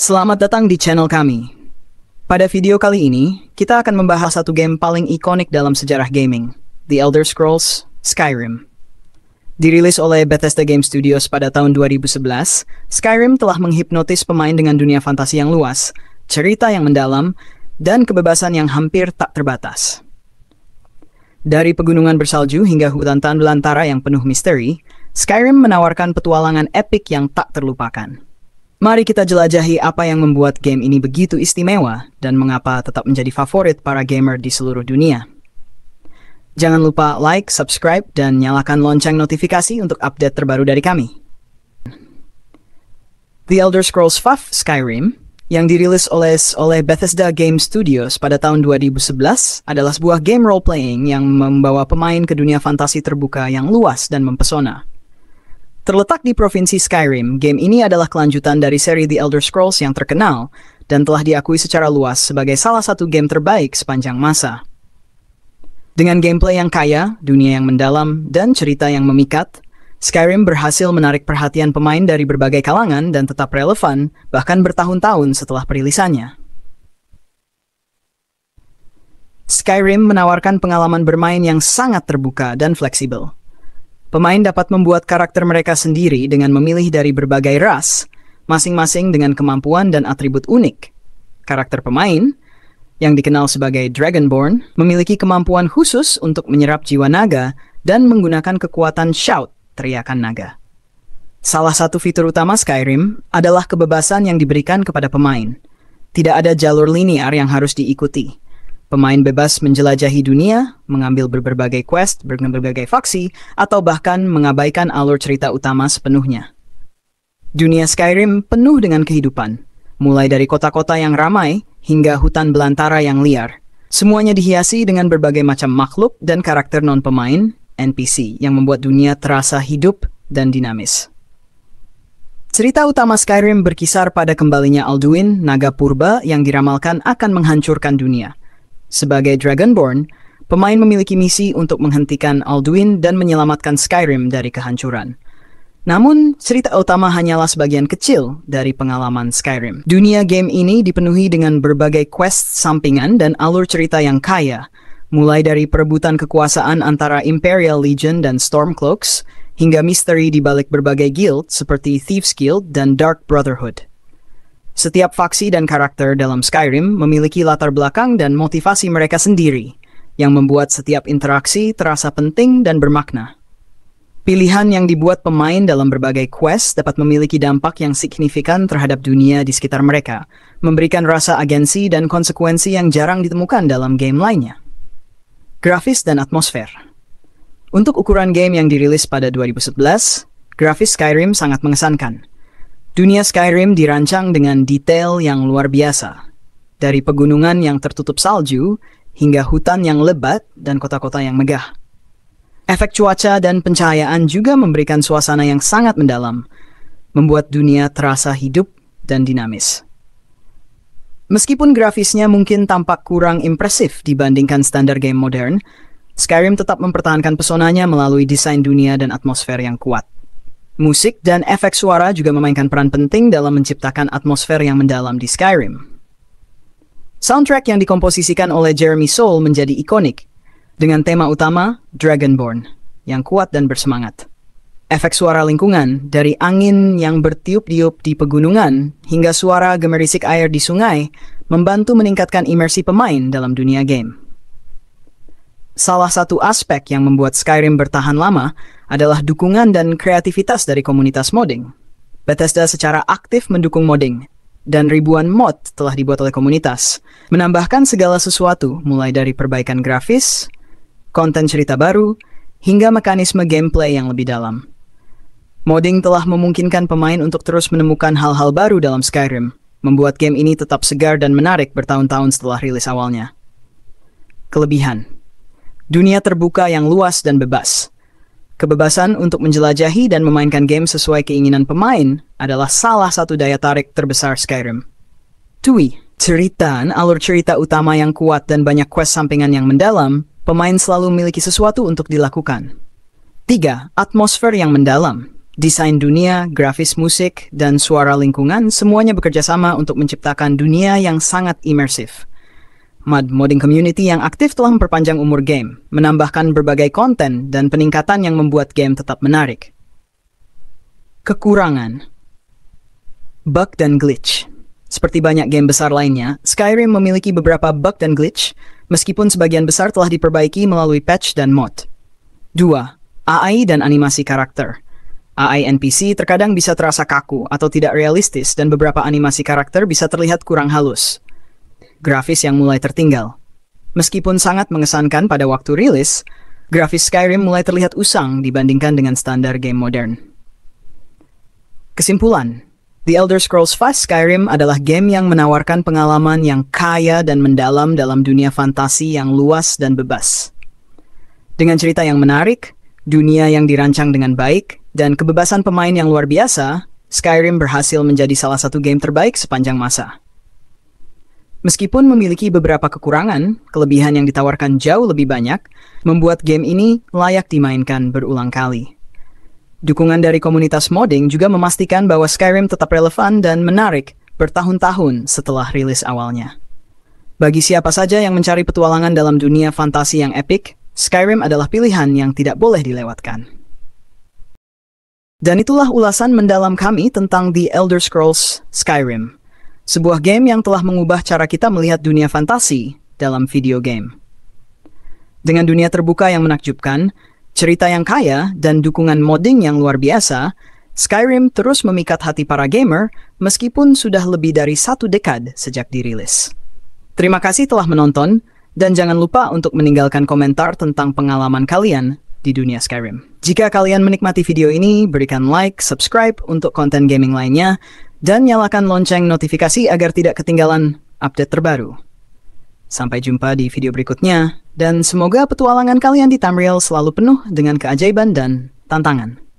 Selamat datang di channel kami. Pada video kali ini, kita akan membahas satu game paling ikonik dalam sejarah gaming, The Elder Scrolls Skyrim. Dirilis oleh Bethesda Game Studios pada tahun 2011, Skyrim telah menghipnotis pemain dengan dunia fantasi yang luas, cerita yang mendalam, dan kebebasan yang hampir tak terbatas. Dari pegunungan bersalju hingga hutan belantara yang penuh misteri, Skyrim menawarkan petualangan epik yang tak terlupakan. Mari kita jelajahi apa yang membuat game ini begitu istimewa dan mengapa tetap menjadi favorit para gamer di seluruh dunia. Jangan lupa like, subscribe, dan nyalakan lonceng notifikasi untuk update terbaru dari kami. The Elder Scrolls V Skyrim, yang dirilis oleh, oleh Bethesda Game Studios pada tahun 2011, adalah sebuah game role-playing yang membawa pemain ke dunia fantasi terbuka yang luas dan mempesona. Terletak di provinsi Skyrim, game ini adalah kelanjutan dari seri The Elder Scrolls yang terkenal dan telah diakui secara luas sebagai salah satu game terbaik sepanjang masa. Dengan gameplay yang kaya, dunia yang mendalam, dan cerita yang memikat, Skyrim berhasil menarik perhatian pemain dari berbagai kalangan dan tetap relevan bahkan bertahun-tahun setelah perilisannya. Skyrim menawarkan pengalaman bermain yang sangat terbuka dan fleksibel Pemain dapat membuat karakter mereka sendiri dengan memilih dari berbagai ras, masing-masing dengan kemampuan dan atribut unik. Karakter pemain, yang dikenal sebagai Dragonborn, memiliki kemampuan khusus untuk menyerap jiwa naga dan menggunakan kekuatan shout, teriakan naga. Salah satu fitur utama Skyrim adalah kebebasan yang diberikan kepada pemain. Tidak ada jalur linear yang harus diikuti Pemain bebas menjelajahi dunia, mengambil berbagai quest, berbagai faksi, atau bahkan mengabaikan alur cerita utama sepenuhnya. Dunia Skyrim penuh dengan kehidupan, mulai dari kota-kota yang ramai hingga hutan belantara yang liar. Semuanya dihiasi dengan berbagai macam makhluk dan karakter non-pemain, NPC, yang membuat dunia terasa hidup dan dinamis. Cerita utama Skyrim berkisar pada kembalinya Alduin, naga purba yang diramalkan akan menghancurkan dunia. Sebagai Dragonborn, pemain memiliki misi untuk menghentikan Alduin dan menyelamatkan Skyrim dari kehancuran. Namun, cerita utama hanyalah sebagian kecil dari pengalaman Skyrim. Dunia game ini dipenuhi dengan berbagai quest sampingan dan alur cerita yang kaya, mulai dari perebutan kekuasaan antara Imperial Legion dan Stormcloaks, hingga misteri di balik berbagai guild seperti Thieves Guild dan Dark Brotherhood. Setiap faksi dan karakter dalam Skyrim memiliki latar belakang dan motivasi mereka sendiri, yang membuat setiap interaksi terasa penting dan bermakna. Pilihan yang dibuat pemain dalam berbagai quest dapat memiliki dampak yang signifikan terhadap dunia di sekitar mereka, memberikan rasa agensi dan konsekuensi yang jarang ditemukan dalam game lainnya. Grafis dan atmosfer Untuk ukuran game yang dirilis pada 2011, grafis Skyrim sangat mengesankan – Dunia Skyrim dirancang dengan detail yang luar biasa. Dari pegunungan yang tertutup salju, hingga hutan yang lebat dan kota-kota yang megah. Efek cuaca dan pencahayaan juga memberikan suasana yang sangat mendalam, membuat dunia terasa hidup dan dinamis. Meskipun grafisnya mungkin tampak kurang impresif dibandingkan standar game modern, Skyrim tetap mempertahankan pesonanya melalui desain dunia dan atmosfer yang kuat. Musik dan efek suara juga memainkan peran penting dalam menciptakan atmosfer yang mendalam di Skyrim. Soundtrack yang dikomposisikan oleh Jeremy Soule menjadi ikonik, dengan tema utama Dragonborn, yang kuat dan bersemangat. Efek suara lingkungan, dari angin yang bertiup-tiup di pegunungan hingga suara gemerisik air di sungai, membantu meningkatkan imersi pemain dalam dunia game. Salah satu aspek yang membuat Skyrim bertahan lama adalah dukungan dan kreativitas dari komunitas modding. Bethesda secara aktif mendukung modding, dan ribuan mod telah dibuat oleh komunitas, menambahkan segala sesuatu mulai dari perbaikan grafis, konten cerita baru, hingga mekanisme gameplay yang lebih dalam. Modding telah memungkinkan pemain untuk terus menemukan hal-hal baru dalam Skyrim, membuat game ini tetap segar dan menarik bertahun-tahun setelah rilis awalnya. Kelebihan dunia terbuka yang luas dan bebas. Kebebasan untuk menjelajahi dan memainkan game sesuai keinginan pemain adalah salah satu daya tarik terbesar Skyrim. Tui, cerita, alur cerita utama yang kuat dan banyak quest sampingan yang mendalam, pemain selalu memiliki sesuatu untuk dilakukan. 3. Atmosfer yang mendalam. Desain dunia, grafis musik, dan suara lingkungan semuanya bekerja sama untuk menciptakan dunia yang sangat imersif. Mod modding community yang aktif telah memperpanjang umur game, menambahkan berbagai konten dan peningkatan yang membuat game tetap menarik. Kekurangan Bug dan glitch Seperti banyak game besar lainnya, Skyrim memiliki beberapa bug dan glitch, meskipun sebagian besar telah diperbaiki melalui patch dan mod. 2. AI dan animasi karakter AI NPC terkadang bisa terasa kaku atau tidak realistis dan beberapa animasi karakter bisa terlihat kurang halus grafis yang mulai tertinggal. Meskipun sangat mengesankan pada waktu rilis, grafis Skyrim mulai terlihat usang dibandingkan dengan standar game modern. Kesimpulan, The Elder Scrolls V Skyrim adalah game yang menawarkan pengalaman yang kaya dan mendalam dalam dunia fantasi yang luas dan bebas. Dengan cerita yang menarik, dunia yang dirancang dengan baik, dan kebebasan pemain yang luar biasa, Skyrim berhasil menjadi salah satu game terbaik sepanjang masa. Meskipun memiliki beberapa kekurangan, kelebihan yang ditawarkan jauh lebih banyak, membuat game ini layak dimainkan berulang kali. Dukungan dari komunitas modding juga memastikan bahwa Skyrim tetap relevan dan menarik bertahun-tahun setelah rilis awalnya. Bagi siapa saja yang mencari petualangan dalam dunia fantasi yang epik, Skyrim adalah pilihan yang tidak boleh dilewatkan. Dan itulah ulasan mendalam kami tentang The Elder Scrolls Skyrim sebuah game yang telah mengubah cara kita melihat dunia fantasi dalam video game. Dengan dunia terbuka yang menakjubkan, cerita yang kaya, dan dukungan modding yang luar biasa, Skyrim terus memikat hati para gamer meskipun sudah lebih dari satu dekad sejak dirilis. Terima kasih telah menonton, dan jangan lupa untuk meninggalkan komentar tentang pengalaman kalian di dunia Skyrim. Jika kalian menikmati video ini, berikan like, subscribe untuk konten gaming lainnya, dan nyalakan lonceng notifikasi agar tidak ketinggalan update terbaru. Sampai jumpa di video berikutnya, dan semoga petualangan kalian di Tamriel selalu penuh dengan keajaiban dan tantangan.